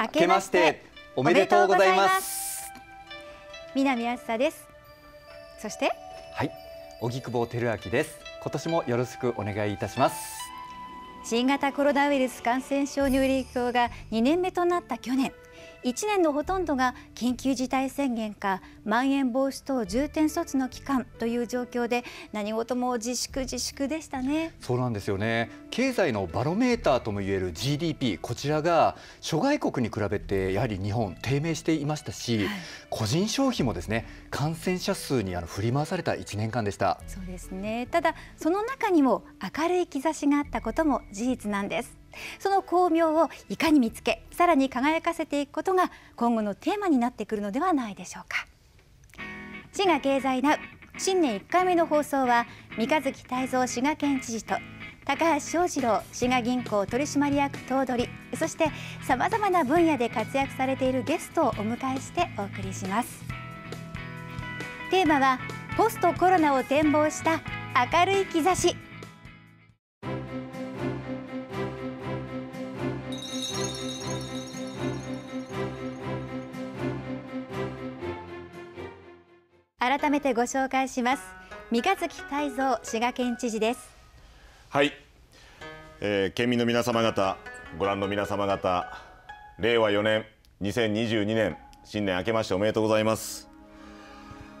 明けましておめでとうございます南あさですそしてはい荻窪照明です今年もよろしくお願いいたします新型コロナウイルス感染症による影響が2年目となった去年1年のほとんどが緊急事態宣言かまん延防止等重点措置の期間という状況で何事も自粛自粛でしたねそうなんですよね経済のバロメーターともいえる GDP こちらが諸外国に比べてやはり日本低迷していましたし、はい、個人消費もですね感染者数にあの振り回された1年間でしたそうですねただその中にも明るい兆しがあったことも事実なんですその光明をいかに見つけさらに輝かせていくことが今後のテーマになってくるのではないでしょうか滋賀経済ナウ新年1回目の放送は三日月泰造滋賀県知事と高橋翔二郎滋賀銀行取締役頭取そしてさまざまな分野で活躍されているゲストをお迎えしてお送りしますテーマはポストコロナを展望した明るい兆し改めてご紹介します三日月泰造滋賀県知事ですはい、えー、県民の皆様方ご覧の皆様方令和4年2022年新年明けましておめでとうございます、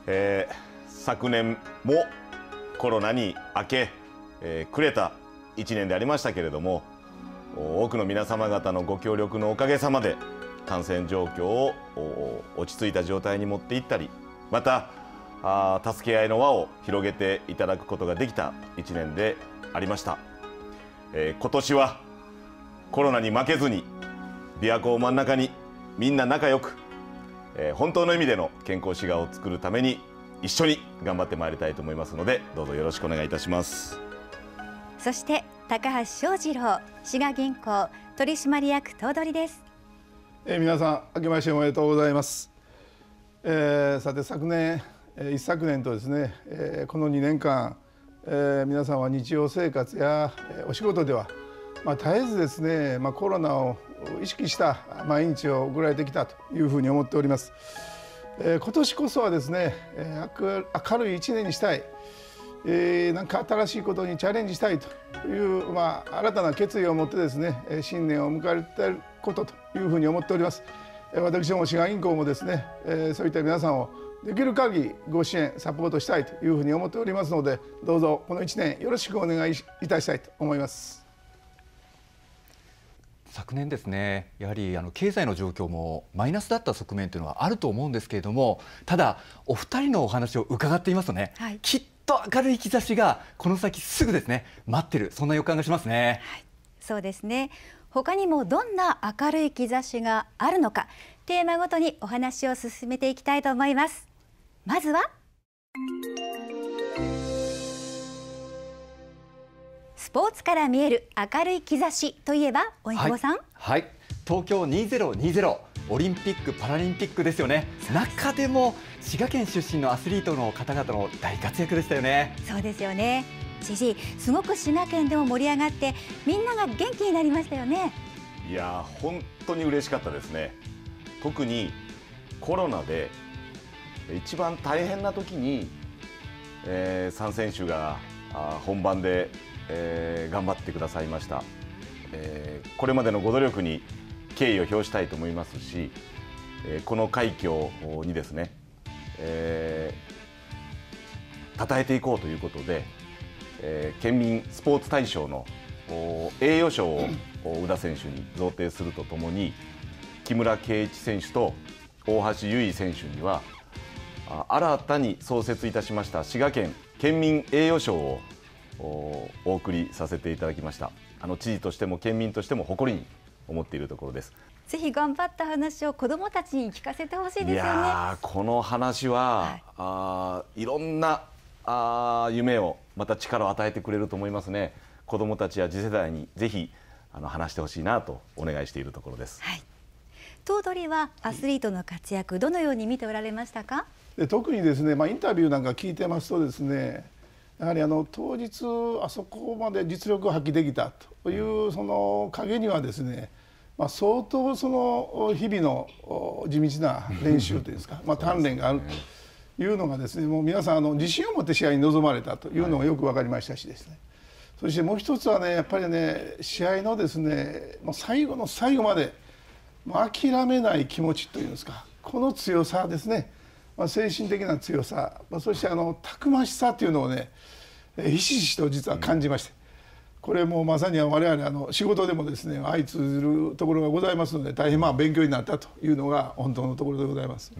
えー、昨年もコロナに明け、えー、くれた1年でありましたけれども多くの皆様方のご協力のおかげさまで感染状況を落ち着いた状態に持っていったりまたあ助け合いの輪を広げていただくことができた1年でありました、えー、今年はコロナに負けずに琵琶湖を真ん中にみんな仲良く、えー、本当の意味での健康志願を作るために一緒に頑張ってまいりたいと思いますのでどうぞよろしくお願いいたしますそして高橋翔二郎滋賀銀行取締役頭取ですえー、皆さん明けましておめでとうございます、えー、さて昨年一昨年とですねこの2年間皆さんは日常生活やお仕事では、まあ、絶えずですね、まあ、コロナを意識した毎日を送られてきたというふうに思っております。え今年こそはですね明るい1年にしたい、えー、か新しいことにチャレンジしたいという、まあ、新たな決意を持ってですね新年を迎えていることというふうに思っております。私ども滋賀銀行もですね、えそういった皆さんをできる限りご支援サポートしたいというふうに思っておりますのでどうぞこの1年よろしくお願いいたしたいと思います。昨年ですねやはりあの経済の状況もマイナスだった側面というのはあると思うんですけれどもただお二人のお話を伺っていますとね、はい、きっと明るい兆しがこの先すぐですね待ってるそんな予感がしますね、はい、そうですね他にもどんな明るい兆しがあるのかテーマごとにお話を進めていきたいと思いますまずはスポーツから見える明るい兆しといえば大久保さん、はい、はい、東京2020オリンピック・パラリンピックですよね、中でも滋賀県出身のアスリートの方々の大活躍でしたよね。そうですよね知事、すごく滋賀県でも盛り上がって、みんなが元気になりましたよねいや本当に嬉しかったですね、特にコロナで一番大変な時に、えー、3選手が本番で、えー、頑張ってくださいました、えー、これまでのご努力に敬意を表したいと思いますし、えー、この快挙にですね、えー、称えていこうということで、えー、県民スポーツ大賞の栄誉賞を宇田選手に贈呈するとともに木村敬一選手と大橋悠依選手には新たに創設いたしました滋賀県県民栄誉賞をお送りさせていただきましたあの知事としても県民としても誇りに思っているところですぜひ頑張った話を子どもたちに聞かせてほしいですよねいやこの話は、はい、あいろんなあ夢をまた力を与えてくれると思いますね子どもたちや次世代にぜひあの話してほしいなとお願いしているところです、はい、頭取はアスリートの活躍どのように見ておられましたかで特にですね、まあ、インタビューなんか聞いてますとですねやはりあの当日あそこまで実力を発揮できたというその陰にはですね、まあ、相当その日々の地道な練習というんですか、まあ、鍛錬があるというのがですねもう皆さんあの自信を持って試合に臨まれたというのがよく分かりましたしですね、そしてもう一つはねやっぱりね試合のですね最後の最後まで諦めない気持ちというんですかこの強さですねまあ、精神的な強さ、まあ、そしてあのたくましさというのをねひしひしと実は感じまして、これもまさに我々あの仕事でもですね相通ずるところがございますので大変まあ勉強になったというのが本当のところでございます。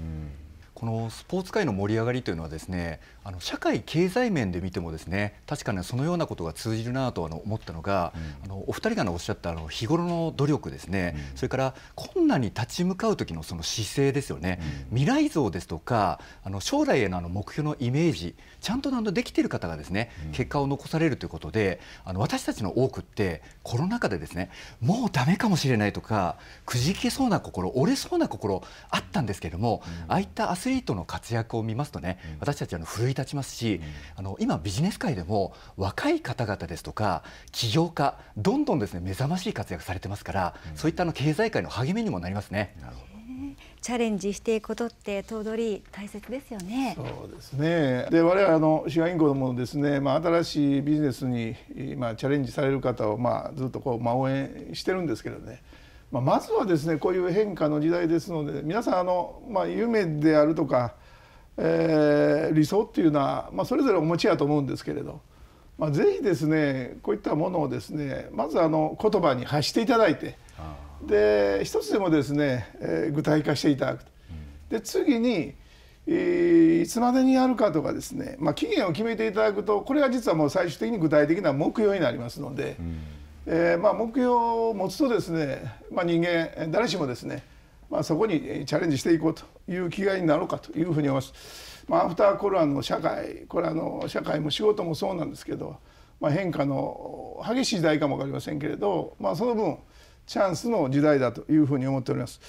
このスポーツ界の盛り上がりというのはですねあの社会経済面で見てもですね確かにそのようなことが通じるなとあの思ったのが、うん、あのお二人がおっしゃったあの日頃の努力ですね、うん、それから困難に立ち向かう時のその姿勢ですよね、うん、未来像ですとかあの将来へのあの目標のイメージちゃんとなんできている方がですね結果を残されるということであの私たちの多くってコロナ禍でですねもうだめかもしれないとかくじけそうな心折れそうな心あったんですけれども、ああいったアスリートの活躍を見ますとね私たちあの古いい立ちますし、あの今ビジネス界でも若い方々ですとか起業家どんどんですね目覚ましい活躍されてますから、そういったの経済界の励みにもなりますね。なるほどチャレンジしていくことって頭取大切ですよね。そうですね。で我々の滋賀銀行のもですね、まあ新しいビジネスにまあチャレンジされる方をまあずっとこうまあ応援してるんですけどね。まあまずはですねこういう変化の時代ですので皆さんあのまあ夢であるとか。えー、理想っていうのは、まあ、それぞれお持ちやと思うんですけれど、まあ、ぜひですねこういったものをですねまずあの言葉に発していただいてで一つでもですね、えー、具体化していただくと。で次にいつまでにやるかとかですね、まあ、期限を決めていただくとこれは実はもう最終的に具体的な目標になりますので、うん、えー、まあ、目標を持つとですね、まあ、人間誰しもですねまあ、そこにチャレンジしていこうという気概になろうかというふうに思います。まあ、アフターコロナの社会これあの社会も仕事もそうなんですけど、まあ、変化の激しい時代かも分かりませんけれど、まあ、その分チャンスの時代だというふうに思っております。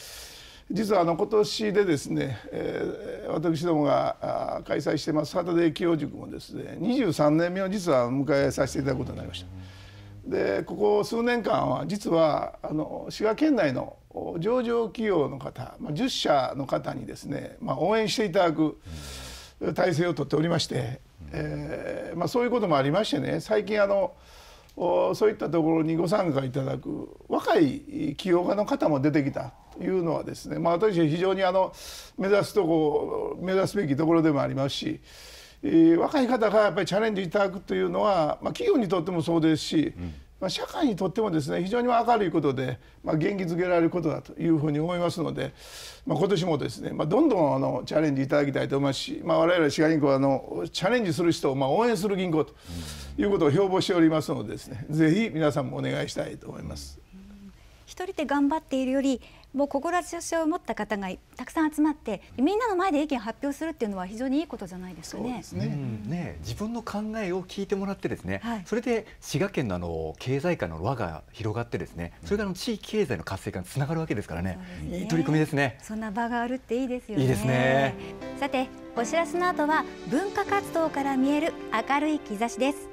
実はあの今年でですね、えー、私どもが開催してますサタデー教塾もですね23年目を実は迎えさせていただくことになりました。でここ数年間は実はあの滋賀県内の上場企業の方、まあ、10社の方にですね、まあ、応援していただく体制をとっておりまして、うん、えー、まあ、そういうこともありましてね最近あのそういったところにご参加いただく若い起業家の方も出てきたというのはですね、まあ、私は非常にあの目指すとこ目指すべきところでもありますし、えー、若い方がやっぱりチャレンジいただくというのは、まあ、企業にとってもそうですし、うんまあ、社会にとってもですね非常に明るいことで、まあ、元気づけられることだというふうに思いますので、まあ、今年もですね、まあ、どんどんあのチャレンジいただきたいと思いますし、まあ、我々滋賀銀行はあのチャレンジする人をまあ応援する銀行ということを標榜しておりますのでですねぜひ皆さんもお願いしたいと思います。一人で頑張っているよりもう志を持った方がたくさん集まってみんなの前で意見を発表するっていうのは非常にいいことじゃないですかね。ねうんね、自分の考えを聞いてもらってですね、はい、それで滋賀県のあの経済界の輪が広がってですねそれかの地域経済の活性化につながるわけですからね、ね、いい取り組みですね。そんな場があるっていいですよね。いいですねさてお知らせの後は文化活動から見える明るい兆しです。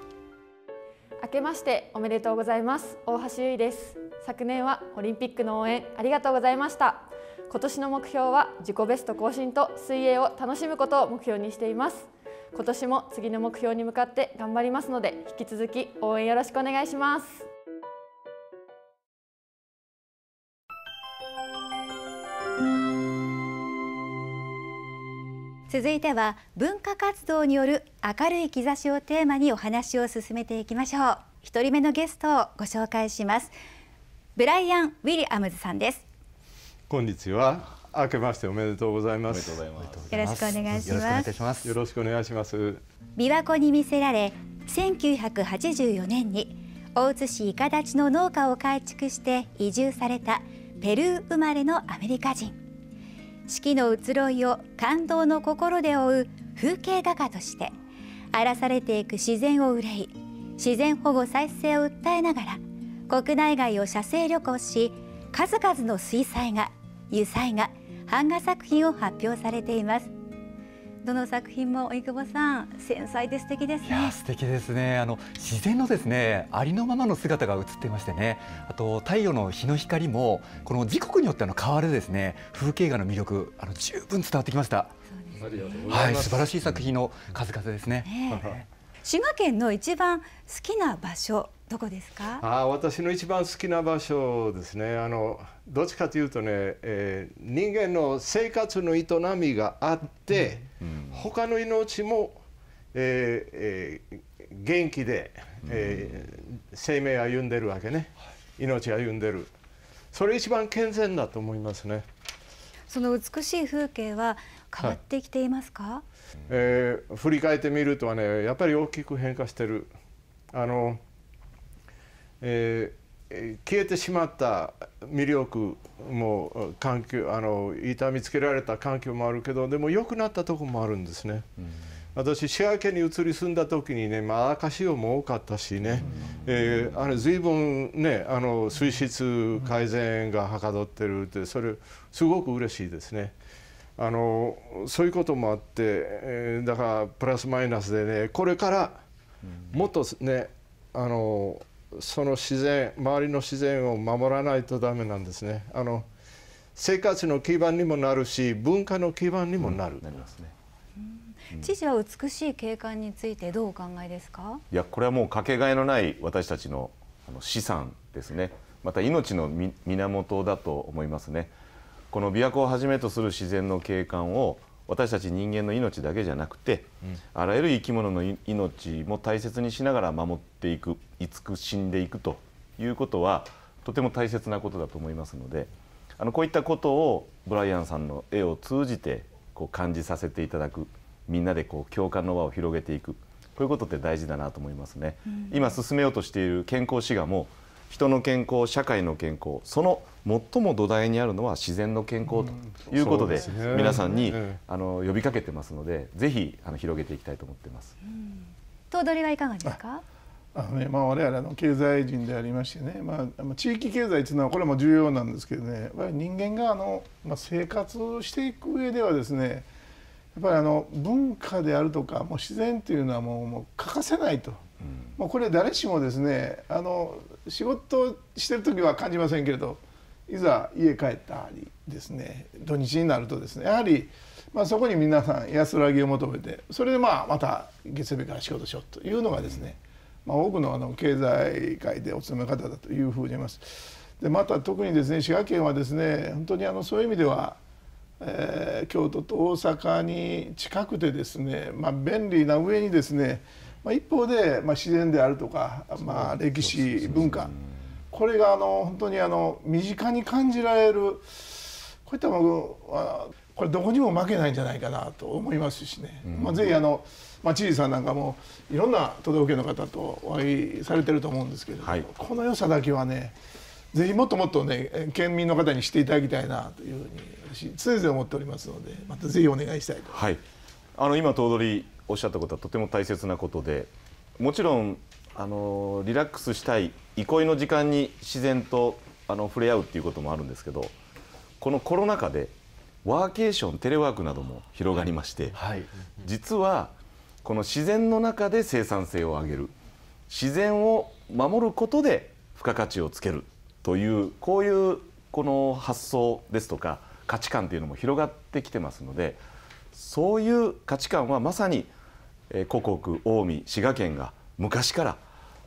明けましておめでとうございます大橋優衣です。昨年はオリンピックの応援ありがとうございました今年の目標は自己ベスト更新と水泳を楽しむことを目標にしています今年も次の目標に向かって頑張りますので引き続き応援よろしくお願いします続いては文化活動による明るい兆しをテーマにお話を進めていきましょう一人目のゲストをご紹介しますブライアン・ウィリアムズさんですこんにちは明けましておめでとうございますよろしくお願いしますよろしくお願いします琵琶湖に魅せられ1984年に大津市伊賀立の農家を改築して移住されたペルー生まれのアメリカ人四季の移ろいを感動の心で追う風景画家として荒らされていく自然を憂い自然保護再生を訴えながら国内外を写生旅行し数々の水彩画油彩画版画作品を発表されていますどの作品も井久保さん繊細で素敵です、ね、いや素敵ですねあの自然のですねありのままの姿が映ってましてねあと太陽の日の光もこの時刻によってあの変わるですね風景画の魅力あの十分伝わってきましたはい素晴らしい作品の数々ですね、ね、滋賀県の一番好きな場所どこですかあ私の一番好きな場所ですねあのどっちかというとね、えー、人間の生活の営みがあって、うん、他の命も、えーえー、元気で、えー、生命歩んでるわけね命歩んでるそれ一番健全だと思いますねその美しい風景は変わってきていますか、はい、えー、振り返ってみるとはねやっぱり大きく変化してるあのえー、消えてしまった魅力も環境あの痛みつけられた環境もあるけどでも良くなったとこもあるんですね。うん私滋賀県に移り住んだ時にねまだ赤潮も多かったしね、えー、あれ随分ねあの水質改善がはかどってるってそれすごく嬉しいですね。あのそういうこともあって、えー、だからプラスマイナスでねこれからもっとねあのその自然周りの自然を守らないとダメなんですねあの生活の基盤にもなるし文化の基盤にもなる、うん、なりますね知事は美しい景観についてどうお考えですかいやこれはもうかけがえのない私たちのあの資産ですねまた命の源だと思いますねこの琵琶湖をはじめとする自然の景観を私たち人間の命だけじゃなくて、あらゆる生き物の命も大切にしながら守っていく慈しんでいくということはとても大切なことだと思いますのであのこういったことをブライアンさんの絵を通じてこう感じさせていただくみんなでこう共感の輪を広げていくこういうことって大事だなと思いますね。今進めようとしている健康志賀も人の健康社会の健康その最も土台にあるのは自然の健康ということで,、皆さんに、あの呼びかけてますのでぜひあの広げていきたいと思ってます。頭取はいかがですかあのねまあ、我々の経済人でありましてね、まあ、地域経済というのはこれも重要なんですけどね人間があの、まあ、生活をしていく上ではですねやっぱりあの文化であるとかもう自然というのはもうもう欠かせないと。まあ、これ誰しもですねあの仕事してる時は感じませんけれどいざ家帰ったりですね土日になるとですねやはり、まあ、そこに皆さん安らぎを求めてそれでまあまた月曜日から仕事しようというのがですね、まあ、多くのあの経済界でお勤め方だというふうに思います。でまた特にですね滋賀県はですね本当にあのそういう意味では、えー、京都と大阪に近くてですね、まあ、便利な上にですねまあ、一方で、まあ、自然であるとか、まあ、歴史、文化これがあの本当にあの身近に感じられるこういったものこれどこにも負けないんじゃないかなと思いますしね、うん、まあ、ぜひあの、まあ、知事さんなんかもいろんな都道府県の方とお会いされてると思うんですけれども、はい、この良さだけはねぜひもっともっとね県民の方にしていただきたいなというふうに私常々思っておりますのでまたぜひお願いしたいと。はいあの今頭取おっしゃったことはとても大切なことでもちろんあのリラックスしたい憩いの時間に自然とあの触れ合うっていうこともあるんですけどこのコロナ禍でワーケーションテレワークなども広がりまして、はいはい、実はこの自然の中で生産性を上げる自然を守ることで付加価値をつけるというこういうこの発想ですとか価値観というのも広がってきてますので。そういう価値観はまさに、え故国近江滋賀県が昔から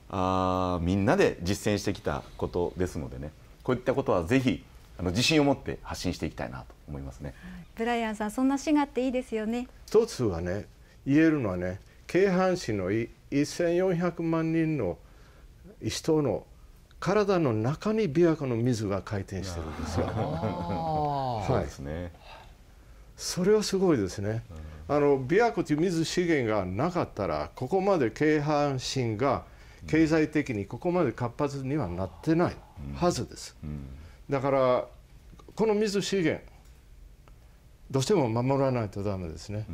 あみんなで実践してきたことですのでねこういったことはぜひあの自信を持って発信していきたいなと思いますね、ブライアンさんそんな滋賀っていいですよね一つはね言えるのはね京阪市の1400万人の人の体の中に琵琶湖の水が回転してるんですよ。そうですね。それはすごいですね。あの琵琶湖という水資源がなかったらここまで京阪神が経済的にここまで活発にはなってないはずです。だからこの水資源どうしても守らないとだめですね。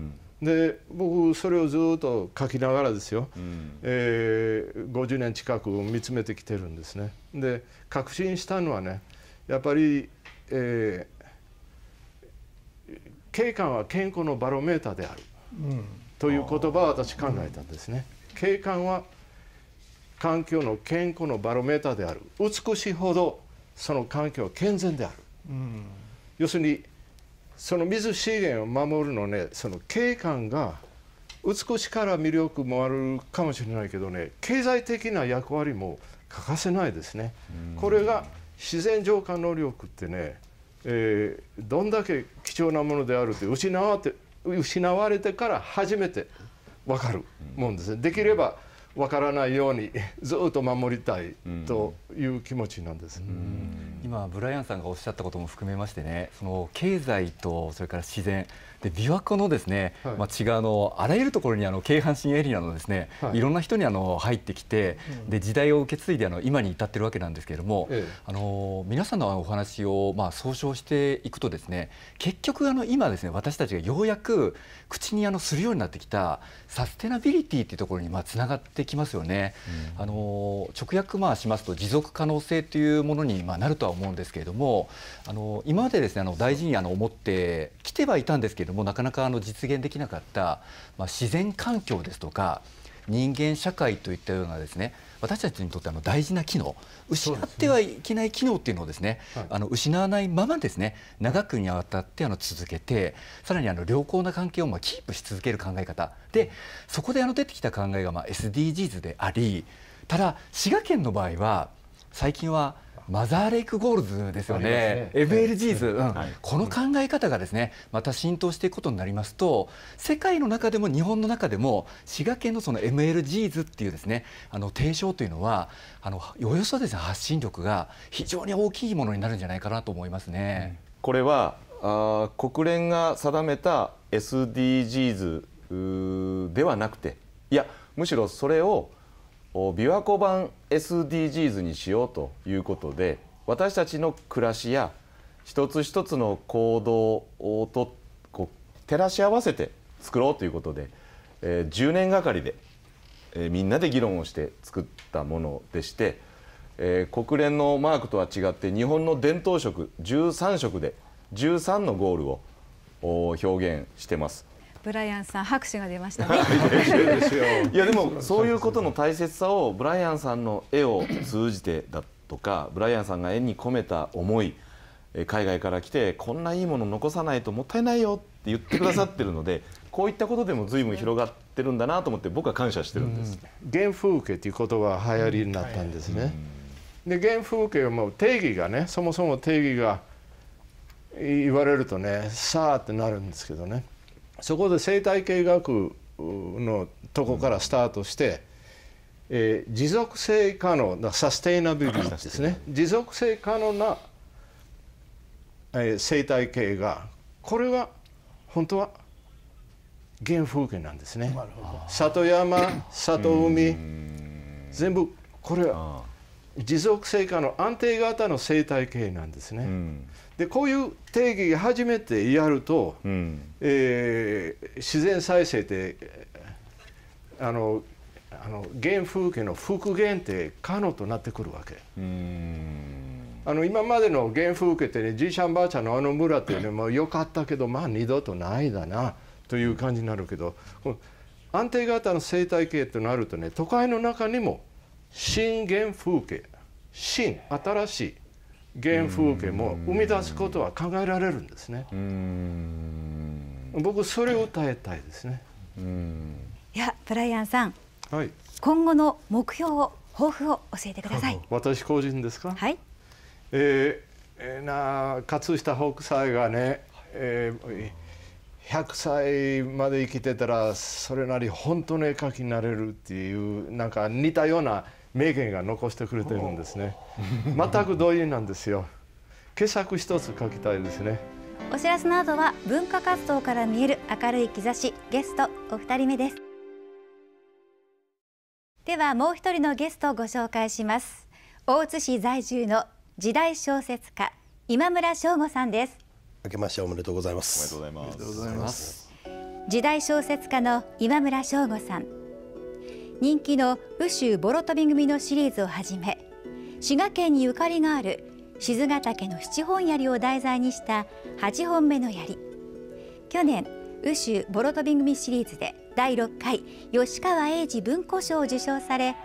で僕それをずっと書きながらですよ、うん、えー、50年近く見つめてきてるんですね。で確信したのはねやっぱり、え景観は健康のバロメーターである、うん、という言葉を私考えたんですね、うん、景観は環境の健康のバロメーターである美しいほどその環境は健全である、うん、要するにその水資源を守るのねその景観が美しから魅力もあるかもしれないけどね経済的な役割も欠かせないですね、これが自然浄化能力ってねえー、どんだけ貴重なものであるって失わて失われてから初めて分かるもんですね。できれば分からないように ずっと守りたいという気持ちなんです、今ブライアンさんがおっしゃったことも含めましてねその経済とそれから自然で琵琶湖のですね、はい、町があのあらゆるところにあの京阪神エリアのですね、はい、いろんな人にあの入ってきて、うん、で時代を受け継いであの今に至ってるわけなんですけれども、ええ、あの皆さんのお話をまあ総称していくとですね結局あの今ですね私たちがようやく口にあのするようになってきたサステナビリティっていうところにまあつながってきますよね。うん、あの直訳まあしますと持続可能性というものにまあなるとは思うんですけれどもあの今までですねあの大事にあの思ってきてはいたんですけれどもどもなかなかあの実現できなかった、まあ、自然環境ですとか人間社会といったようなですね私たちにとってあの大事な機能失ってはいけない機能っていうのをですね、ね、あの失わないままですね長くにわたってあの続けてさらにあの良好な関係をまあキープし続ける考え方でそこであの出てきた考えがまあ SDGs でありただ滋賀県の場合は最近はマザーレイクゴールズですよね、ね MLGs、うんはい、この考え方がですねまた浸透していくことになりますと、世界の中でも日本の中でも、滋賀県のその MLGs っていうですねあの提唱というのは、あのおよそです、ね、発信力が非常に大きいものになるんじゃないかなと思いますね。うん、これはあ国連が定めた SDGs ではなくて、いや、むしろそれを琵琶湖版 SDGs にしようということで私たちの暮らしや一つ一つの行動をとこう照らし合わせて作ろうということで、えー、10年がかりで、えー、みんなで議論をして作ったものでして、えー、国連のマークとは違って日本の伝統色13色で13のゴールを表現してます。ブライアンさん拍手が出ましたね いやでもそういうことの大切さをブライアンさんの絵を通じてだとかブライアンさんが絵に込めた思い海外から来てこんないいもの残さないともったいないよって言ってくださってるので こういったことでも随分広がってるんだなと思って僕は感謝してるんです。原風景という言葉は流行りになったんですね。で原風景はもう定義がねそもそも定義が言われるとねさあってなるんですけどね。そこで生態系学のとこからスタートして、えー、持続性可能なサステイナビリティですね 持続性可能な、えー、生態系がこれは本当は原風景なんですね里山里海全部これは持続性可能安定型の生態系なんですね。でこういう定義初めてやると、うん、えー、自然再生ってあのあの原風景の復元って可能となってくるわけ。あの今までの原風景ってねじいちゃんばあちゃんのあの村っていうの も良かったけどまあ二度とないだなという感じになるけど安定型の生態系となるとね都会の中にも新原風景新新しい原風景も生み出すことは考えられるんですね。僕それを歌えたいですね。いやブライアンさん、はい、今後の目標を抱負を教えてください。私個人ですか。はい。えー、な葛飾北斎がね、えー、100歳まで生きてたらそれなり本当の絵描きになれるっていうなんか似たような。名言が残してくれてるんですね全く同意なんですよ傑作一つ書きたいですねお知らせなどは文化活動から見える明るい兆しゲストお二人目ですではもう一人のゲストをご紹介します大津市在住の時代小説家今村翔吾さんです明けましておめでとうございますおめでとうございます時代小説家の今村翔吾さん人気の武州ボロ飛び組のシリーズをはじめ滋賀県にゆかりがある静ヶ岳の七本槍を題材にした八本目の槍去年宇州ボロ飛び組シリーズで第6回吉川英治文庫賞を受賞され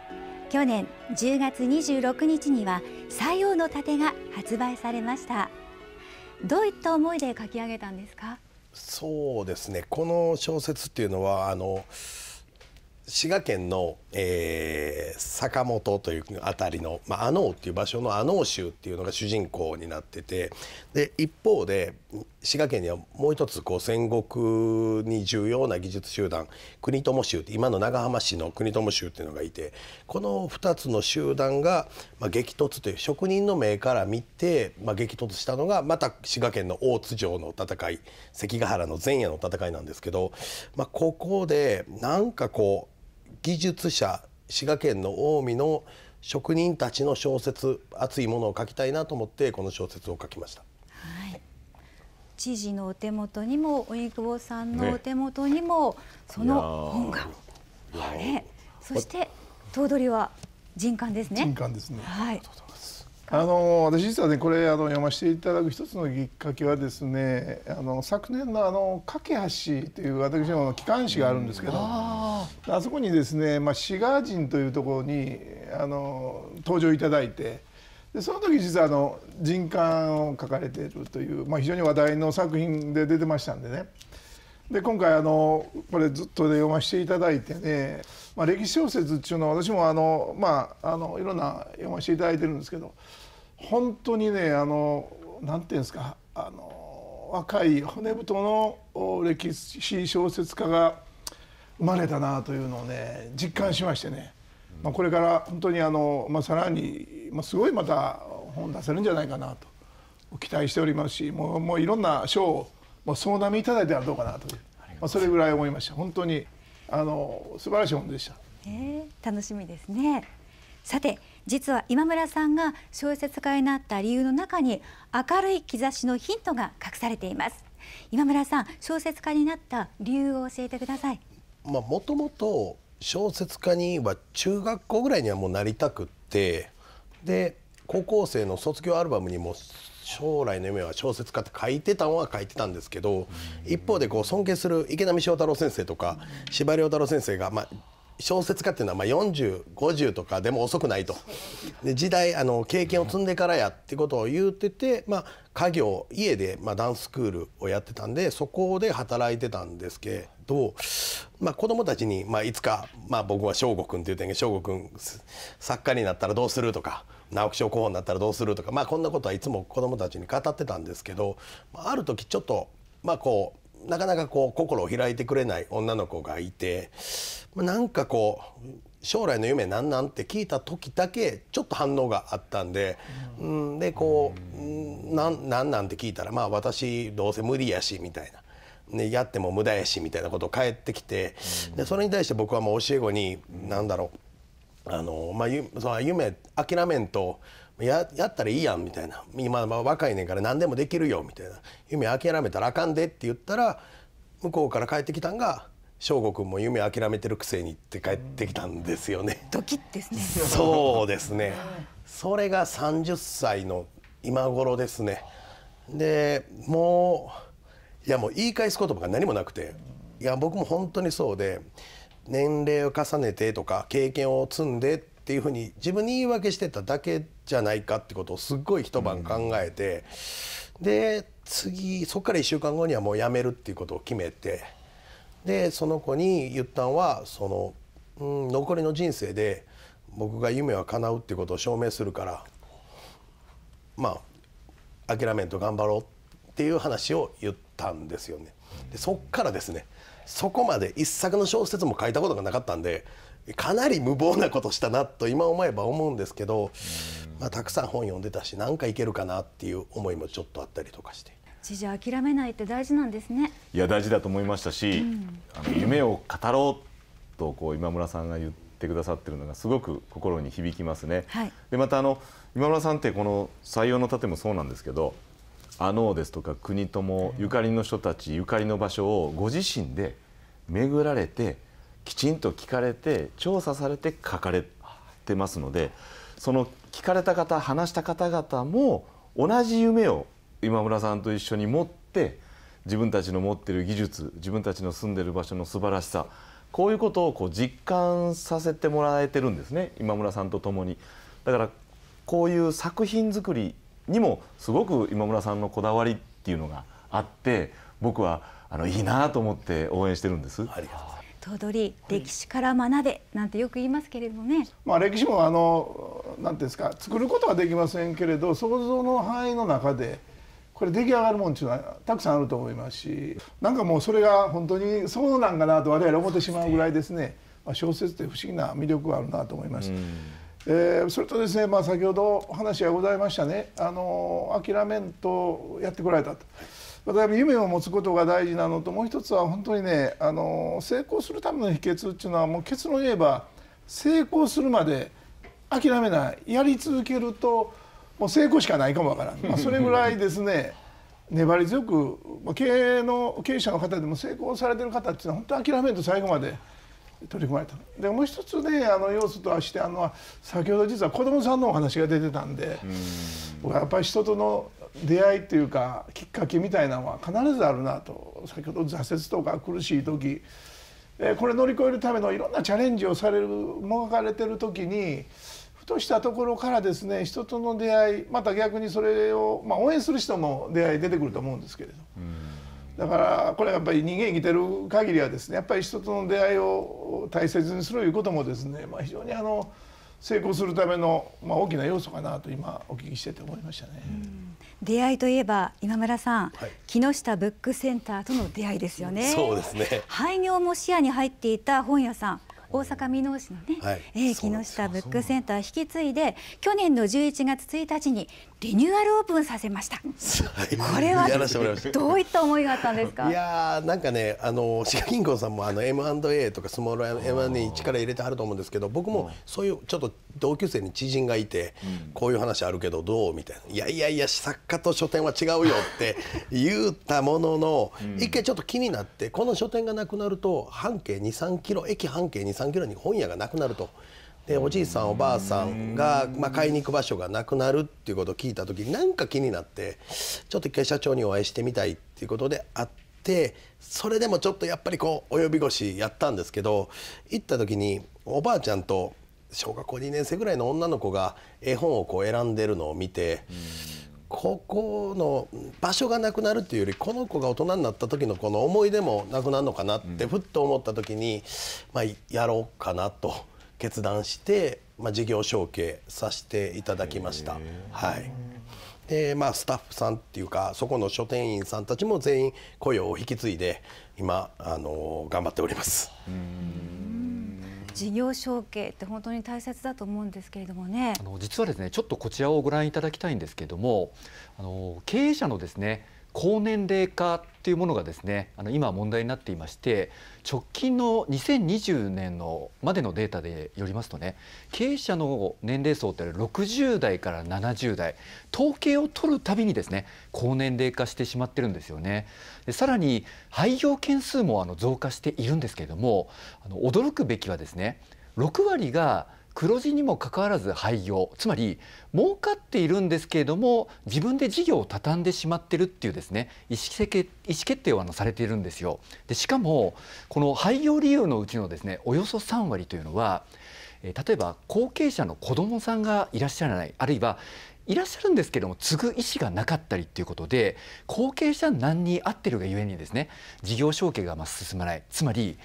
去年10月26日には西王の盾が発売されましたどういった思いで書き上げたんですかそうですねこの小説っていうのはあの滋賀県の、えー、坂本という辺りの、まあ、阿能っていう場所の阿能州っていうのが主人公になっててで一方で滋賀県にはもう一つこう戦国に重要な技術集団国友州って今の長浜市の国友州っていうのがいてこの2つの集団が、まあ、激突という職人の目から見て、まあ、激突したのがまた滋賀県の大津城の戦い関ヶ原の前夜の戦いなんですけど、まあ、ここでなんかこう技術者滋賀県の近江の職人たちの小説熱いものを書きたいなと思ってこの小説を書きました。はい知事のお手元にも荻窪さんのお手元にも、ね、その本が、ね、そして頭取は人感ですね。人感ですね。はい。あの私実はねこれあの読ませていただく一つのきっかけはですねあの昨年のあの架け橋という私の機関誌があるんですけど、あそこにですね、まあ、シガー人というところにあの登場いただいてでその時実はあの人感を書かれているという、まあ、非常に話題の作品で出てましたんでね。で今回あのこれずっと読ませていただいてね、まあ、歴史小説っていうのは私もあの、まあ、あのいろんな読ませていただいてるんですけど本当にねあのなんていうんですかあの若い骨太の歴史小説家が生まれたなというのをね実感しましてね、まあ、これから本当にあの、まあ、さらに、まあ、すごいまた本出せるんじゃないかなと期待しておりますしもうもういろんな賞を総なめいただいたらどうかなというまあ、それぐらい思いました本当にあの素晴らしい本でした、え楽しみですねさて実は今村さんが小説家になった理由の中に明るい兆しのヒントが隠されています今村さん小説家になった理由を教えてくださいまあもともと小説家には中学校ぐらいにはもうなりたくってで高校生の卒業アルバムにも将来の夢は小説家って書いてたんは書いてたんですけど一方でこう尊敬する池波正太郎先生とか司馬遼太郎先生がまあ小説家っていうのはまあ4050とかでも遅くないとで時代あの経験を積んでからやってことを言うてて、まあ、家業家でまあダンススクールをやってたんでそこで働いてたんですけど、まあ、子供たちに、まあ、いつか、まあ、僕は翔吾君って言うてんけど翔吾君作家になったらどうするとか直木賞候補になったらどうするとか、まあ、こんなことはいつも子供たちに語ってたんですけど、まあ、ある時ちょっとまあこうなかなかこう心を開いてくれない女の子がいて、まあ、なんかこう将来の夢なんなんって聞いた時だけちょっと反応があったんで、うん、でこうなんなんなんて聞いたらまあ私どうせ無理やしみたいな。ね、やっても無駄やしみたいなことを返ってきて、でそれに対して僕はもう教え子に何だろうあの、まあ、夢諦めんとややったらいいやんみたいな今、まあ、若いねんから何でもできるよみたいな夢諦めたらあかんでって言ったら向こうから帰ってきたんが翔吾君も夢諦めてるくせにって帰ってきたんですよね。うん、ドキッですね。そうですね。それが30歳の今頃ですね。でもういやもう言い返す言葉が何もなくていや僕も本当にそうで年齢を重ねてとか経験を積んでっていうふうに自分に言い訳してただけじゃないかってことをすっごい一晩考えて、うん、で次そっから1週間後にはもうやめるっていうことを決めてでその子に言ったんはその、うん、残りの人生で僕が夢は叶うっていうことを証明するからまあ諦めんと頑張ろうっていう話を言ったんですよね。でそっからですねそこまで一作の小説も書いたことがなかったんでかなり無謀なことしたなと今思えば思うんですけど、まあ、たくさん本読んでたし何かいけるかなっていう思いもちょっとあったりとかして。知事諦めないって大事なんですねいや大事だと思いましたし、うん、あの夢を語ろうとこう今村さんが言ってくださってるのがすごく心に響きますね。はい、でまたあの今村さんってこの採用の盾もそうなんですけどあの」ですとか国とも」ゆかりの人たちゆかりの場所をご自身で巡られてきちんと聞かれて調査されて書かれてますのでその聞かれた方話した方々も同じ夢を今村さんと一緒に持って自分たちの持ってる技術自分たちの住んでる場所の素晴らしさこういうことをこう実感させてもらえてるんですね今村さんと共に。だからこういう作品作りにもすごく今村さんのこだわりっていうのがあって僕はあのいいなと思って応援してるんです。ありがとうございます頭取歴史から学べなんてよく言いますけれどもね、まあ、歴史もあのなんていうんですか作ることはできませんけれど想像の範囲の中でこれ出来上がるもんっていうのはたくさんあると思いますしなんかもうそれが本当にそうなんかなと我々思ってしまうぐらいですね、まあ、小説って不思議な魅力があるなと思います。えー、それとですね、まあ、先ほど話がございましたねあの諦めんとやってこられたと。だか夢を持つことが大事なのともう一つは本当にねあの成功するための秘訣っていうのはもう結論言えば成功するまで諦めないやり続けるともう成功しかないかもわからん、まあ、それぐらいですね 粘り強く、まあ、経営の経営者の方でも成功されてる方っていうのは本当に諦めると最後まで取り組まれたでもう一つねあの要素としてあの先ほど実は子どもさんのお話が出てたんで僕はやっぱり人との出会いというかきっかけみたいなのは必ずあるなと先ほど挫折とか苦しい時これ乗り越えるためのいろんなチャレンジをされるもがかれてる時にふとしたところからですね人との出会いまた逆にそれを、まあ、応援する人も出会い出てくると思うんですけれど。だからこれやっぱり人間生きてる限りはですねやっぱり人との出会いを大切にするいうこともですね、まあ、非常にあの成功するための、まあ、大きな要素かなと今お聞きしてて思いましたね。出会いといえば今村さん、はい、木下ブックセンターとの出会いですよね。そうですね廃業も視野に入っていた本屋さん大阪箕面市のね、はい、えー、木下ブックセンター引き継いで去年の11月1日にリニューアルオープンさせました。これはどういった思いがあったんですか。いやなんかねあの滋賀銀行さんもあの M&A とかスモール M&A に力入れてはると思うんですけど僕もそういうちょっと同級生に知人がいて、うん、こういう話あるけどどうみたいな「いやいやいや作家と書店は違うよ」って 言ったものの、うん、一回ちょっと気になってこの書店がなくなると半径23キロ駅半径23キロに本屋がなくなると。でおじいさんおばあさんが、まあ、買いに行く場所がなくなるっていうことを聞いた時なんか気になってちょっと一回社長にお会いしてみたいっていうことで会ってそれでもちょっとやっぱりこう及び腰やったんですけど行った時におばあちゃんと小学校2年生ぐらいの女の子が絵本をこう選んでるのを見て。ここの場所がなくなるっていうよりこの子が大人になった時のこの思い出もなくなるのかなってふっと思った時に、まあ、やろうかなと決断して、まあ、事業承継させていただきました。はいでまあ、スタッフさんっていうかそこの書店員さんたちも全員雇用を引き継いで今あの頑張っております。事業承継って本当に大切だと思うんですけれどもねあの実はですねちょっとこちらをご覧いただきたいんですけれどもあの経営者のですね高年齢化というものがですねあの今問題になっていまして直近の2020年のまでのデータでよりますとね経営者の年齢層って60代から70代統計を取るたびにですね高年齢化してしまってるんですよねでさらに廃業件数もあの増加しているんですけれどもあの驚くべきはですね6割が黒字にもかかわらず廃業つまり儲かっているんですけれども自分で事業を畳んでしまってるっていうですね意思決定をあのされているんですよ。でしかもこの廃業理由のうちのですねおよそ3割というのは例えば後継者の子どもさんがいらっしゃらないあるいはいらっしゃるんですけども継ぐ意思がなかったりということで後継者難に合ってるがゆえにですね事業承継がま進まないつまり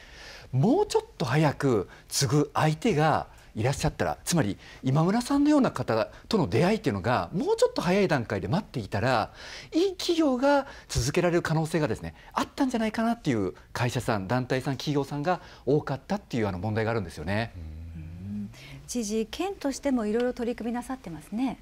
もうちょっと早く継ぐ相手がいらっしゃったらつまり今村さんのような方との出会いっていうのがもうちょっと早い段階で待っていたらいい企業が続けられる可能性がですねあったんじゃないかなっていう会社さん団体さん企業さんが多かったっていうあの問題があるんですよね。知事県としてもいろいろ取り組みなさってますね。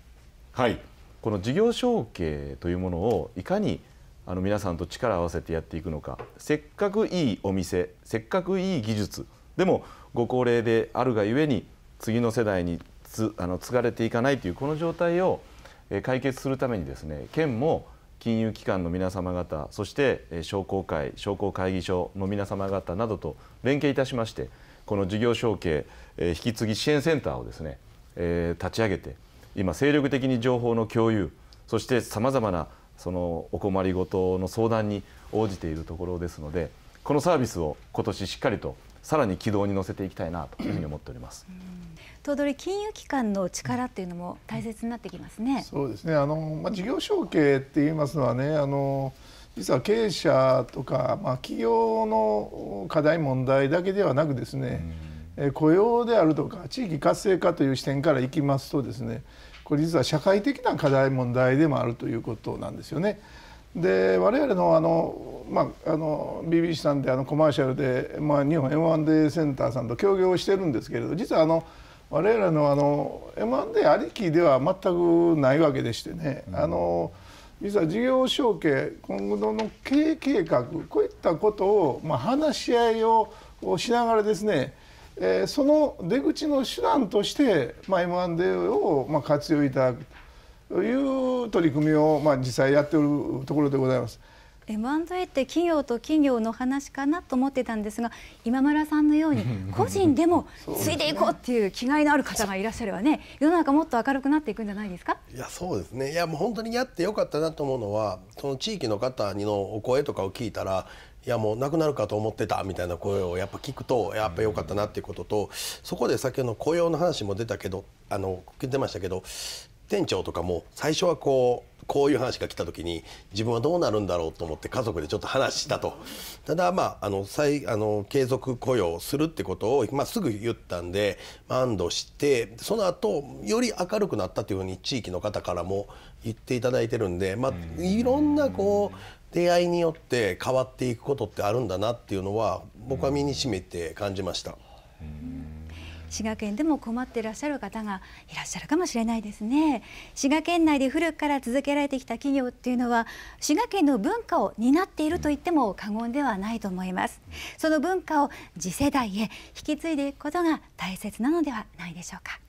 はいこの事業承継というものをいかにあの皆さんと力を合わせてやっていくのかせっかくいいお店せっかくいい技術でもご高齢であるがゆえに次の世代につあの継がれていかないというこの状態を解決するためにですね県も金融機関の皆様方そして商工会商工会議所の皆様方などと連携いたしましてこの事業承継引き継ぎ支援センターをですね立ち上げて今精力的に情報の共有そしてさまざまなそのお困りごとの相談に応じているところですのでこのサービスを今年しっかりとさらに軌道に乗せていきたいなというふうに思っております。頭取金融機関の力っていうのも大切になってきますね。そうですね。あのまあ事業承継って言いますのはね、あの実は経営者とかまあ企業の課題問題だけではなくですね、うん、雇用であるとか地域活性化という視点からいきますとですね、これ実は社会的な課題問題でもあるということなんですよね。で我々のあの、まあ、あの BBC さんであのコマーシャルで、まあ、日本 M&A センターさんと協業をしてるんですけれど実はあの我々のあの M&A ありきでは全くないわけでしてね、うん、あの実は事業承継今後の経営計画こういったことを、まあ、話し合いをしながらですねえー、その出口の手段として、まあ、M&A を、まあ、活用いただくという取り組みを、まあ、実際やっておるところでございます。M&A って企業と企業の話かなと思ってたんですが今村さんのように個人でもついでいこうっていう気概のある方がいらっしゃればね世の中もっと明るくなっていくんじゃないですかいやそうですねいやもう本当にやってよかったなと思うのはその地域の方にのお声とかを聞いたらいやもうなくなるかと思ってたみたいな声をやっぱ聞くとやっぱ良かったなっていうこととそこで先ほどの雇用の話も出たけどあの出ましたけど店長とかも最初はこうこういう話が来た時に自分はどうなるんだろうと思って家族でちょっと話したとただまああの再あの継続雇用するってことを、まあ、すぐ言ったんで安堵してその後より明るくなったというふうに地域の方からも言っていただいてるんで、まあ、いろんなこう出会いによって変わっていくことってあるんだなっていうのは僕は身にしめて感じました。滋賀県でも困っていらっしゃる方がいらっしゃるかもしれないですね滋賀県内で古くから続けられてきた企業っていうのは滋賀県の文化を担っていると言っても過言ではないと思いますその文化を次世代へ引き継いでいくことが大切なのではないでしょうか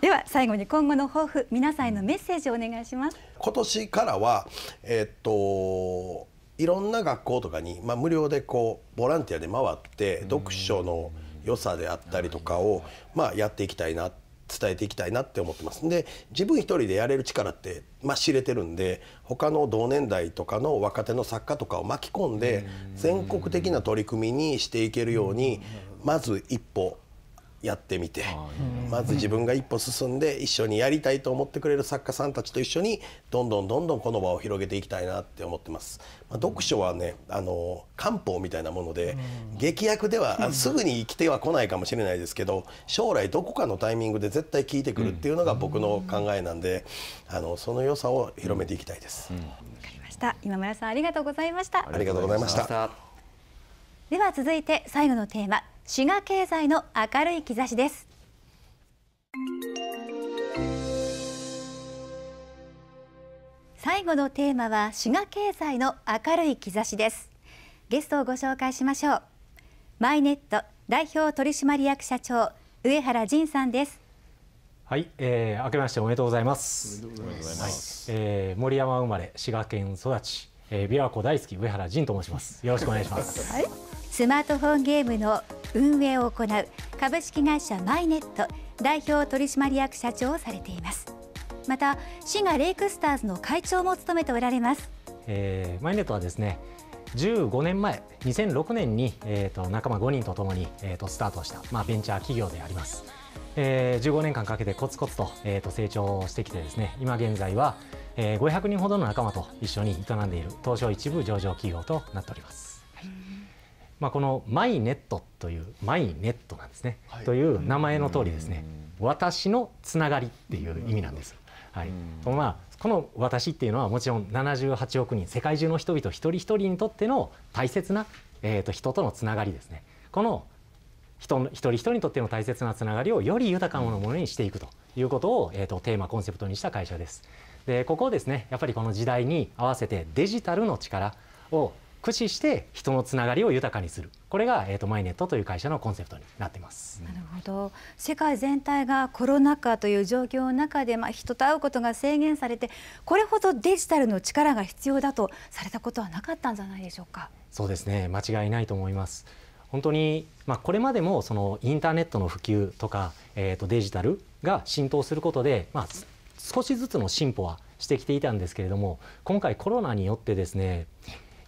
では最後に今後の抱負皆さんへのメッセージをお願いします今年からはえー、っといろんな学校とかに、まあ、無料でこうボランティアで回って読書の良さであったりとかを、まあ、やっていきたいな伝えていきたいなって思ってますで自分一人でやれる力って、まあ、知れてるんで他の同年代とかの若手の作家とかを巻き込んで全国的な取り組みにしていけるようにまず一歩やってみてまず自分が一歩進んで一緒にやりたいと思ってくれる作家さんたちと一緒にどんどんどんどんこの場を広げていきたいなって思ってます。まあ、読書はねあの漢方みたいなもので劇薬ではすぐに生きては来ないかもしれないですけど将来どこかのタイミングで絶対効いてくるっていうのが僕の考えなんであのその良さを広めていきたいです。わかりました今村さんありがとうございましたありがとうございました。では続いて最後のテーマ滋賀経済の明るい兆しです最後のテーマは滋賀経済の明るい兆しですゲストをご紹介しましょうマイネット代表取締役社長上原仁さんですはい、えー、明けましておめでとうございます。おいます。はい、えー、森山生まれ、滋賀県育ち、えー、琵琶湖大好き上原仁と申しますよろしくお願いします、はい、スマートフォンゲームの運営を行う株式会社マイネット代表取締役社長をされていますまた滋賀レイクスターズの会長も務めておられます、えー、マイネットはですね15年前2006年に、えーと、仲間5人とともに、えーと、スタートした、まあ、ベンチャー企業であります、えー、15年間かけてコツコツと,、えーと成長してきてですね今現在はえー、500人ほどの仲間と一緒に営んでいる東証一部上場企業となっております。まあ、このマイネットというマイネットなんですね、はい、という名前の通りですね私のつながりっていう意味なんです。はいまあ、この私っていうのはもちろん78億人世界中の人々一人一人にとっての大切な、えー、と人とのつながりですねこの人一人一人にとっての大切なつながりをより豊かなものにしていくということを、えーとテーマコンセプトにした会社です。でここをですねやっぱりこの時代に合わせてデジタルの力を駆使して人のつながりを豊かにするこれが、えーと、マイネットという会社のコンセプトになってますなるほど世界全体がコロナ禍という状況の中で、まあ、人と会うことが制限されてこれほどデジタルの力が必要だとされたことはなかったんじゃないでしょうかそうですね間違いないと思います。本当に、まあ、これまでもそのインターネットの普及とか、えー、とデジタルが浸透することで、まあ、少しずつの進歩はしてきていたんですけれども今回コロナによってですね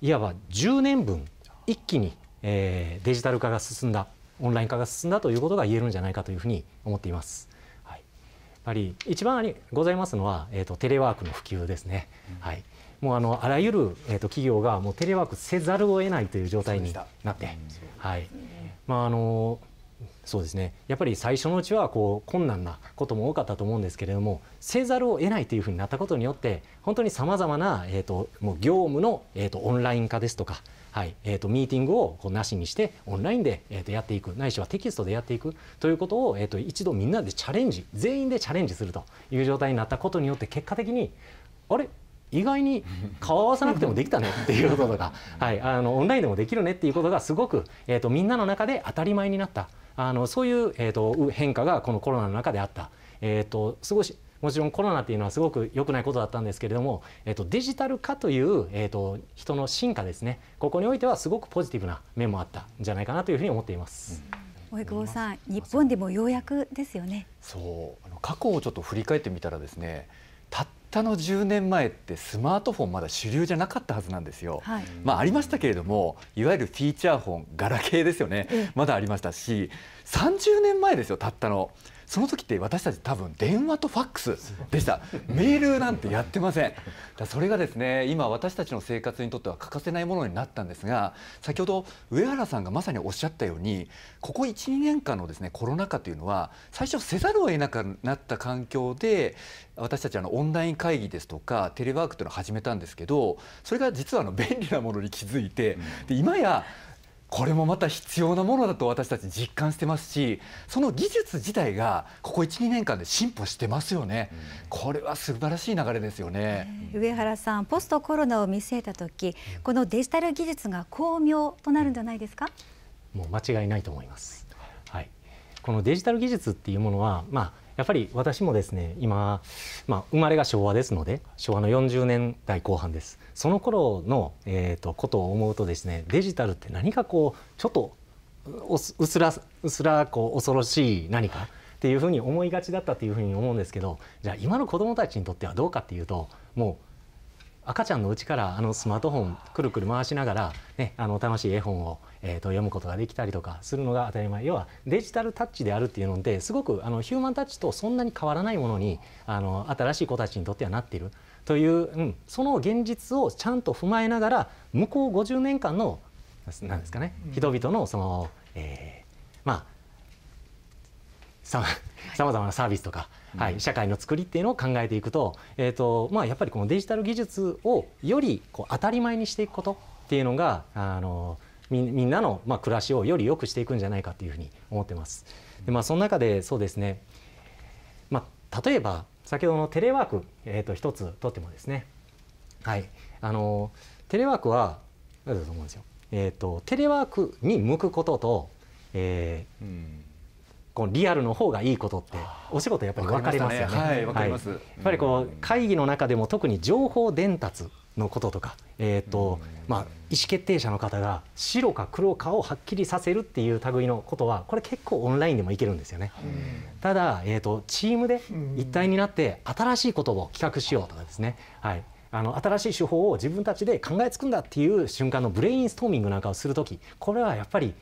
いわば10年分一気に、えー、デジタル化が進んだオンライン化が進んだということが言えるんじゃないかというふうに思っています。はい、やっぱり一番りございますのは、えーと、テレワークの普及ですね。うん、はい、もうあのあらゆる、えーと、企業がもうテレワークせざるを得ないという状態になって、はいまああのそうですねやっぱり最初のうちはこう困難なことも多かったと思うんですけれどもせざるを得ないというふうになったことによって本当にさまざまな、えーと、もう業務の、えーと、オンライン化ですとか、はいえーと、とミーティングをこうなしにしてオンラインで、えー、とやっていくないしはテキストでやっていくということを、えー、と一度みんなでチャレンジ全員でチャレンジするという状態になったことによって結果的にあれ意外に顔合わさなくてもできたねっていうこととか、はい、あのオンラインでもできるねっていうことがすごく、えー、とみんなの中で当たり前になった。あのそういう、えーと、変化がこのコロナの中であった。えーと、とごもちろんコロナっていうのはすごく良くないことだったんですけれども、えーと、デジタル化という、えー、と人の進化ですねここにおいてはすごくポジティブな面もあったんじゃないかなというふうに思っています。うん、及久保さん、日本でもようやくですよね。そう、あの過去をちょっと振り返ってみたらですね、たったの10年前ってスマートフォンまだ主流じゃなかったはずなんですよ。はい、まあ、ありましたけれどもいわゆるフィーチャーフォンガラケーですよね、まだありましたし30年前ですよたったの。その時って私たち多分電話とファックスでしたメールなんてやってませんだそれがですね今私たちの生活にとっては欠かせないものになったんですが先ほど上原さんがまさにおっしゃったようにここ12年間のですねコロナ禍というのは最初せざるを得なくなった環境で私たちあのオンライン会議ですとかテレワークというのを始めたんですけどそれが実はあの便利なものに気づいてで今やこれもまた必要なものだと私たち実感してますしその技術自体がここ12年間で進歩してますよね、うん、これは素晴らしい流れですよね、えー、上原さんポストコロナを見据えた時このデジタル技術が巧妙となるんじゃないですかもう間違いないと思います、はい、このデジタル技術っていうものは、まあ、やっぱり私もですね今、まあ、生まれが昭和ですので昭和の40年代後半ですその頃の、えーと、ことを思うとですねデジタルって何かこうちょっとうすらうすらこう恐ろしい何かっていうふうに思いがちだったっていうふうに思うんですけどじゃあ今の子どもたちにとってはどうかっていうともう赤ちゃんのうちからあのスマートフォンくるくる回しながら、ね、あの楽しい絵本を、えー、と読むことができたりとかするのが当たり前要はデジタルタッチであるっていうのですごくあのヒューマンタッチとそんなに変わらないものにあの新しい子たちにとってはなっているという、うん、その現実をちゃんと踏まえながら向こう50年間のなんですかね、人々のその、えー、まあさまざまなサービスとか、はい、社会の作りっていうのを考えていくと,、えーとまあ、やっぱりこのデジタル技術をよりこう当たり前にしていくことっていうのがあのみみんなの、まあ、暮らしをより良くしていくんじゃないかというふうに思ってます。でまあ、その中でそうですね、まあ、例えば先ほどのテレワーク、えー、と一つとってもですね、はい、あのテレワークはだと思うんですよ、えーと、とテレワークに向くことと、えー、うんこのリアルの方がいいことってお仕事やっぱり分かりますよね。はい、やっぱりこう会議の中でも特に情報伝達のこととか、えっ、とまあ意思決定者の方が白か黒かをはっきりさせるっていう類のことはこれ結構オンラインでもいけるんですよね。ただえっ、とチームで一体になって新しいことを企画しようとかですね。はい。あの新しい手法を自分たちで考えつくんだっていう瞬間のブレインストーミングなんかをする時これはやっぱり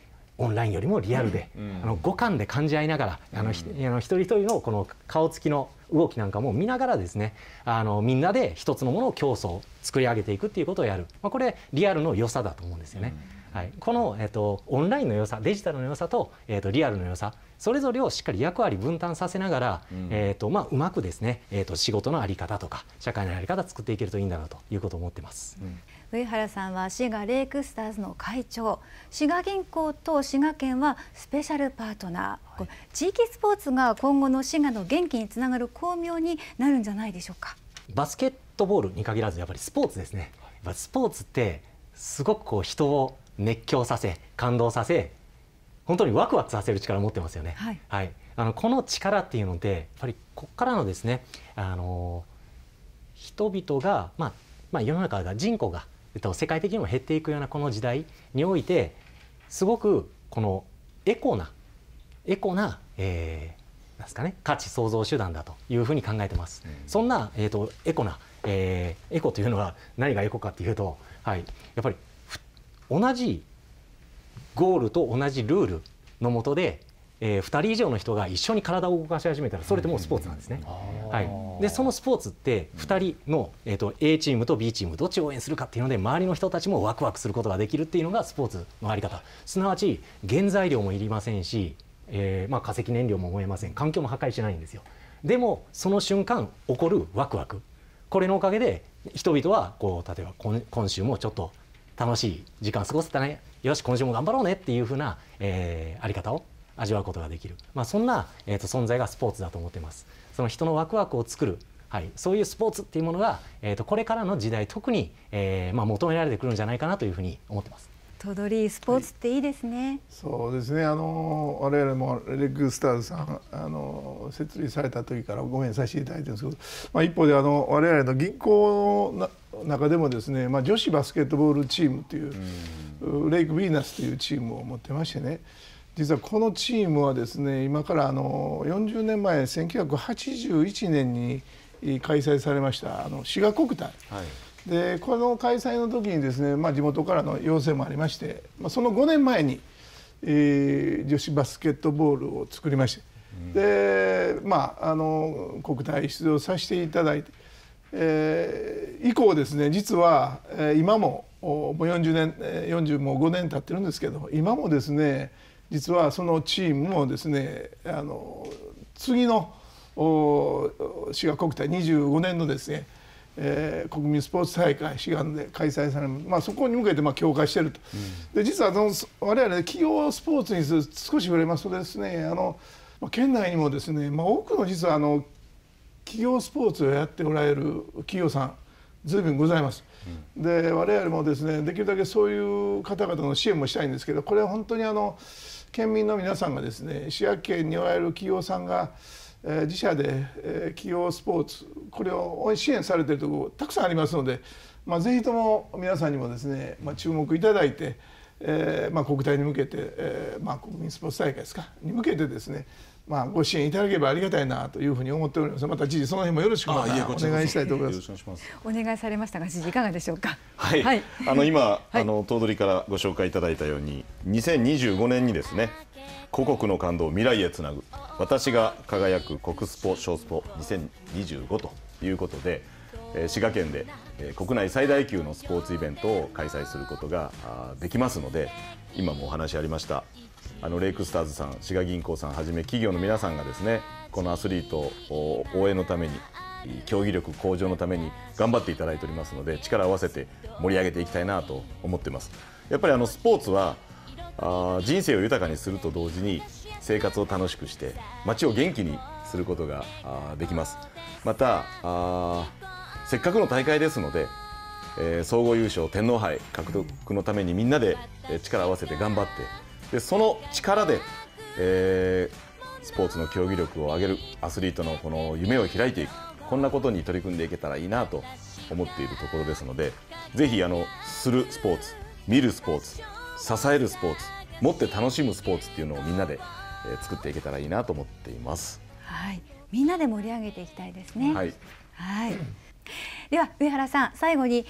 オンラインよりもリアルで、あの五感で感じ合いながらあの、あの一人一人のこの顔つきの動きなんかも見ながらですねあのみんなで一つのものを競争作り上げていくっていうことをやる、まあ、これリアルの良さだと思うんですよね。はい、この、えっと、オンラインの良さデジタルの良さと,、えっと、リアルの良さそれぞれをしっかり役割分担させながら、うん、えっとまあ、うまくですね、えっと、と仕事の在り方とか社会の在り方作っていけるといいんだなということを思ってます。うん上原さんは滋賀レイクスターズの会長滋賀銀行と滋賀県はスペシャルパートナー、はい、地域スポーツが今後の滋賀の元気につながる巧妙になるんじゃないでしょうかバスケットボールに限らずやっぱりスポーツですね、スポーツってすごくこう人を熱狂させ感動させ本当にワクワクさせる力を持ってますよね、はい、はい、あのこの力っていうのでやっぱりここからのですねあの人々が、まあまあ、世の中が人口が世界的にも減っていくようなこの時代においてすごくこのエコなエコな、えー、なんですかね価値創造手段だというふうに考えてます。うん、そんな、えーと、エコな、えー、エコというのは何がエコかというと、はい、やっぱり同じゴールと同じルールのもとでえー、2人以上の人が一緒に体を動かし始めたらそれってもうスポーツなんですね。はい、でそのスポーツって2人の、えーと、と A チームと B チームどっちを応援するかっていうので周りの人たちもワクワクすることができるっていうのがスポーツのあり方すなわち原材料もいりませんし、えー、まあ、化石燃料も燃えません環境も破壊しないんですよ。でもその瞬間起こるワクワクこれのおかげで人々はこう例えば今週もちょっと楽しい時間過ごせたねよし今週も頑張ろうねっていうふうな、えー、あり方を味わうことができる、まあ、そんな、えー、と存在がスポーツだと思ってますその人のワクワクを作る、はい、そういうスポーツっていうものが、えー、とこれからの時代特に、えーまあ、求められてくるんじゃないかなというふうに思ってますトドリースポーツっていいですね、はい、そうですねあの我々もレッグスターズさんあの設立された時からごめんさせていただいてるんですけど、まあ、一方であの我々の銀行の中でもですね、まあ、女子バスケットボールチームという、うレイクヴィーナスというチームを持ってましてね実はこのチームはですね今からあの40年前1981年に開催されましたあの滋賀国体、はい、でこの開催の時にですね、まあ、地元からの要請もありまして、まあ、その5年前に、えー、女子バスケットボールを作りまして、うん、でまああの国体出場させていただいて、えー、以降ですね実は、え今ももう40年45年経ってるんですけど今もですね実はそのチームもですねあの次の滋賀国体25年のですねえー、国民スポーツ大会志願で開催される、まあ、そこに向けてまあ強化していると、うん、で実はその我々企業スポーツに少し触れますとですねあの、ま県内にもですね、まあ、多くの実はあの企業スポーツをやっておられる企業さんずいぶんございます、うん、で我々もですねできるだけそういう方々の支援もしたいんですけどこれは本当にあの県民の皆さんがですね滋賀県におられる企業さんが、えー、自社で、えー、企業スポーツこれを支援されているところたくさんありますので、まあ、ぜひとも皆さんにもですね、まあ、注目いただいて、えーまあ、国体に向けて、えーまあ、国民スポーツ大会ですかに向けてですねまあ、ご支援いただければありがたいなというふうに思っております。また知事、その辺もよろしくお願いしたいと思います。お願いされましたが、知事いかがでしょうか。はい、はい、あの今、あの頭取からご紹介いただいたように、2025年にですね。故国の感動、未来へつなぐ、私が輝く国スポ小スポ2025ということで。滋賀県で国内最大級のスポーツイベントを開催することができますので今もお話ありましたあのレイクスターズさん滋賀銀行さんはじめ企業の皆さんがですねこのアスリートを応援のために競技力向上のために頑張っていただいておりますので力を合わせて盛り上げていきたいなと思ってますやっぱりあのスポーツはあ人生を豊かにすると同時に生活を楽しくして街を元気にすることができますまたせっかくの大会ですので、えー、総合優勝天皇杯獲得のためにみんなで力を合わせて頑張ってでその力で、えー、スポーツの競技力を上げるアスリートのこの夢を開いていくこんなことに取り組んでいけたらいいなと思っているところですのでぜひあのするスポーツ見るスポーツ支えるスポーツ持って楽しむスポーツっていうのをみんなで、えー、作っていけたらいいなと思っています。はい、みんなで盛り上げていきたいですね。はい。はい。では上原さん、最後に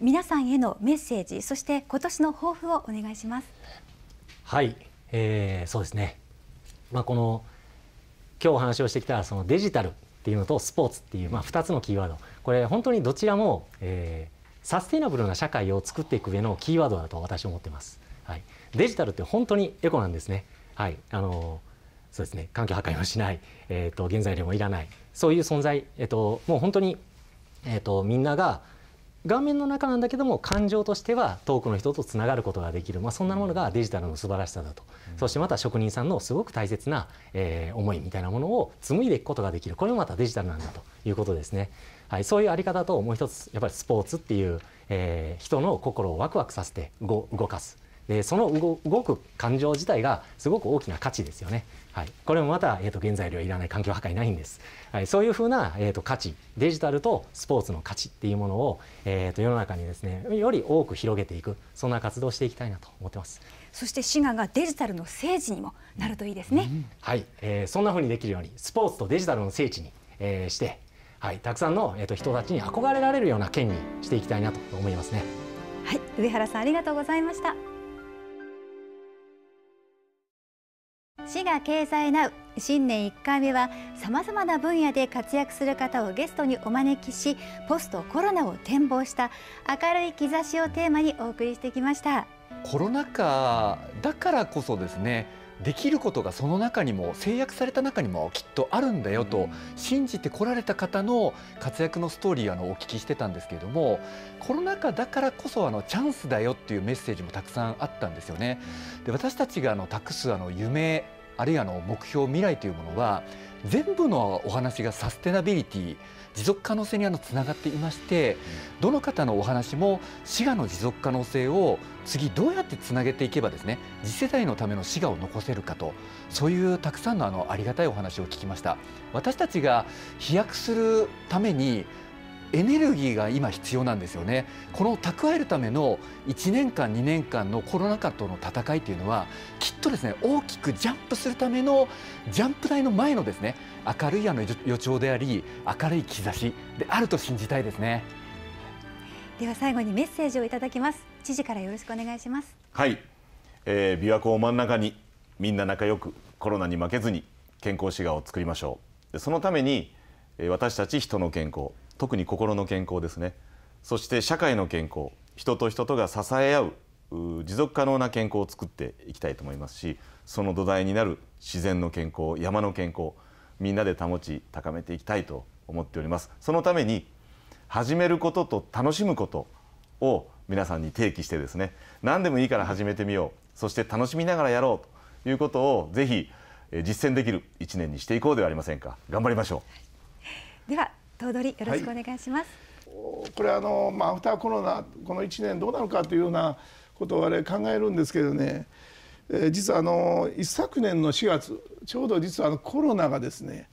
皆さんへのメッセージ、そして今年の抱負をお願いします。はい、えー、そうですね、まあ、この今日お話をしてきたそのデジタルっていうのとスポーツっていう、まあ、二つのキーワードこれ本当にどちらも、えー、サステナブルな社会を作っていく上のキーワードだと私は思ってます、はい、デジタルって本当にエコなんですねはいあのそうですね環境破壊もしない、えーと、原材料もいらないそういう存在、えーと、もう本当に、えーとみんなが画面の中なんだけども感情としては遠くの人とつながることができる、まあ、そんなものがデジタルの素晴らしさだと、うん、そしてまた職人さんのすごく大切な、えー、思いみたいなものを紡いでいくことができるこれもまたデジタルなんだということですね。はい、そういうあり方ともう一つやっぱりスポーツっていう、えー、人の心をワクワクさせて動かすでその動く感情自体がすごく大きな価値ですよね。はい、これもまた、えーと、原材料いらない環境破壊ないんです。はい、そういうふうな、えーと、価値デジタルとスポーツの価値っていうものを、えーと、世の中にですねより多く広げていくそんな活動をしていきたいなと思ってます。そして滋賀がデジタルの聖地にもなるといいですね。うん、はい、えー、そんなふうにできるようにスポーツとデジタルの聖地に、えー、して、はい、たくさんの、えー、と人たちに憧れられるような県にしていきたいなと思いますね。はい、上原さんありがとうございました。滋賀経済ナウ新年1回目はさまざまな分野で活躍する方をゲストにお招きしポストコロナを展望した明るい兆しをテーマにお送りしてきましたコロナ禍だからこそですねできることがその中にも制約された中にもきっとあるんだよと信じてこられた方の活躍のストーリーあのお聞きしてたんですけれどもコロナ禍だからこそあのチャンスだよっていうメッセージもたくさんあったんですよね。で私たちがあの託すあの夢あるいはの目標未来というものは全部のお話がサステナビリティ持続可能性にあのつながっていまして、どの方のお話も滋賀の持続可能性を次どうやってつなげていけばですね次世代のための滋賀を残せるかとそういうたくさんのあのありがたいお話を聞きました私たちが飛躍するためにエネルギーが今必要なんですよねこの蓄えるための1年間2年間のコロナ禍との戦いというのはきっとですね大きくジャンプするためのジャンプ台の前のですね明るいあの予兆であり明るい兆しであると信じたいですねでは最後にメッセージをいただきます知事からよろしくお願いしますはい、えー、琵琶湖を真ん中にみんな仲良くコロナに負けずに健康志願を作りましょうそのために私たち人の健康特に心の健康ですねそして社会の健康人と人とが支え合う持続可能な健康を作っていきたいと思いますしその土台になる自然の健康山の健康みんなで保ち高めていきたいと思っておりますそのために始めることと楽しむことを皆さんに提起してですね何でもいいから始めてみようそして楽しみながらやろうということをぜひ実践できる1年にしていこうではありませんか頑張りましょうでは頭取よろしくお願いします、はい、これあのまあアフターコロナこの1年どうなるかというようなことを我々考えるんですけどね、えー、実はあの一昨年の4月ちょうど実はあのコロナがですね、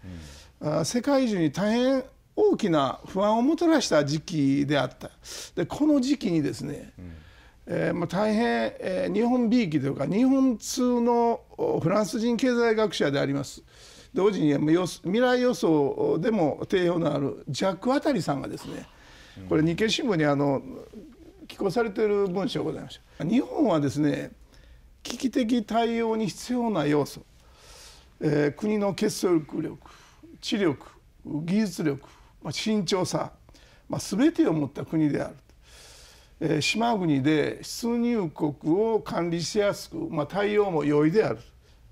うん、世界中に大変大きな不安をもたらした時期であったでこの時期にですね、うん、えー、まあ、大変、えー、日本びいきというか日本通のフランス人経済学者であります同時に未来予想でも定評のあるジャック・あたりさんがですねこれ日経新聞にあの寄稿されている文章がございました日本はですね危機的対応に必要な要素、えー、国の結束力知力技術力、まあ、慎重さ、まあ、全てを持った国である、えー、島国で出入国を管理しやすく、まあ、対応も容易である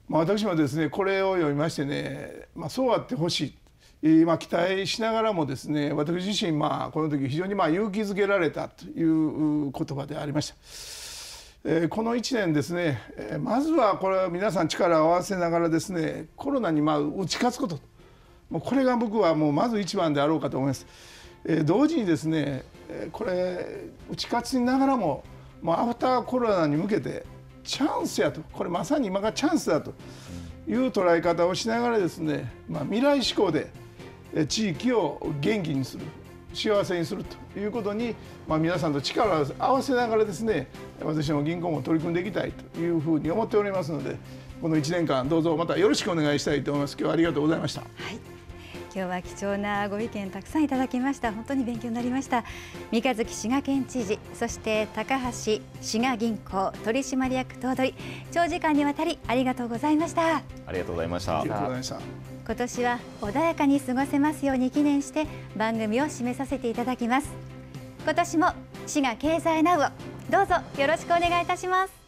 まあ、私もですねこれを読みましてね、まあ、そうあってほしい、まあ、期待しながらもですね私自身、まあ、この時非常にまあ勇気づけられたという言葉でありました。えー、この1年ですね、えー、まずはこれは皆さん力を合わせながらですねコロナにまあ打ち勝つこともうこれが僕はもうまず一番であろうかと思います、えー、同時にですね、えー、これ打ち勝ちながらももうアフターコロナに向けてチャンスやとこれまさに今がチャンスだという捉え方をしながらですね、まあ、未来志向で地域を元気にする幸せにするということに、まあ、皆さんと力を合わせながらですね私も銀行も取り組んでいきたいというふうに思っておりますのでこの1年間どうぞまたよろしくお願いしたいと思います今日はありがとうございました。はい今日は貴重なご意見たくさんいただきました本当に勉強になりました三日月滋賀県知事そして高橋滋賀銀行取締役頭取長時間にわたりありがとうございましたありがとうございましたました今年は穏やかに過ごせますように記念して番組を締めさせていただきます今年も滋賀経済ナウをどうぞよろしくお願いいたします